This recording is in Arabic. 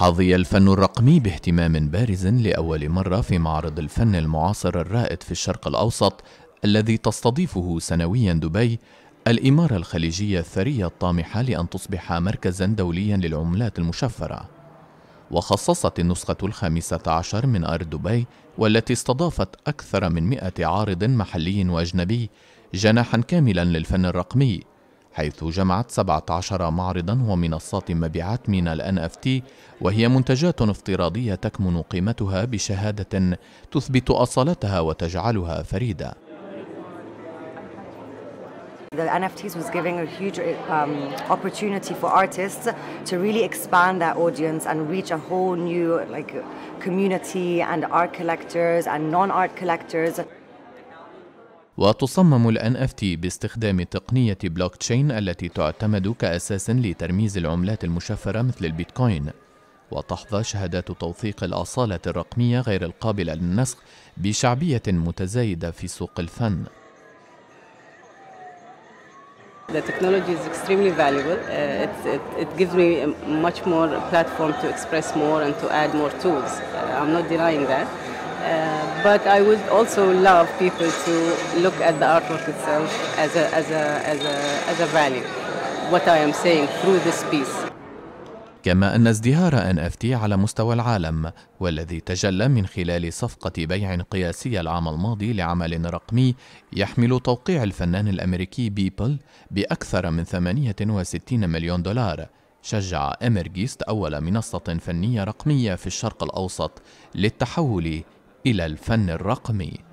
حظي الفن الرقمي باهتمام بارز لأول مرة في معرض الفن المعاصر الرائد في الشرق الأوسط الذي تستضيفه سنويا دبي الإمارة الخليجية الثرية الطامحة لأن تصبح مركزا دوليا للعملات المشفرة وخصصت النسخة الخامسة عشر من أرض دبي والتي استضافت أكثر من مئة عارض محلي وأجنبي جناحا كاملا للفن الرقمي حيث جمعت 17 معرضا ومنصات مبيعات من ال NFT وهي منتجات افتراضية تكمن قيمتها بشهادة تثبت أصالتها وتجعلها فريدة The NFTs was giving a huge um, opportunity for artists to really expand their audience and reach a whole new like community and art collectors and non-art collectors. وتصمم الـ NFT باستخدام تقنية بلوك تشين التي تعتمد كأساس لترميز العملات المشفرة مثل البيتكوين وتحظى شهادات توثيق الأصالة الرقمية غير القابلة للنسخ بشعبية متزايدة في سوق الفن The technology is extremely valuable. Uh, it, it, it gives me a much more platform to express more and to add more tools. Uh, I'm not denying that. Uh, but I would also love people to look at the artwork itself as a, as a, as a, as a value, what I am saying through this piece. كما أن ازدهار NFT على مستوى العالم والذي تجلى من خلال صفقة بيع قياسية العام الماضي لعمل رقمي يحمل توقيع الفنان الأمريكي بيبل بأكثر من 68 مليون دولار شجع أميرجيست أول منصة فنية رقمية في الشرق الأوسط للتحول إلى الفن الرقمي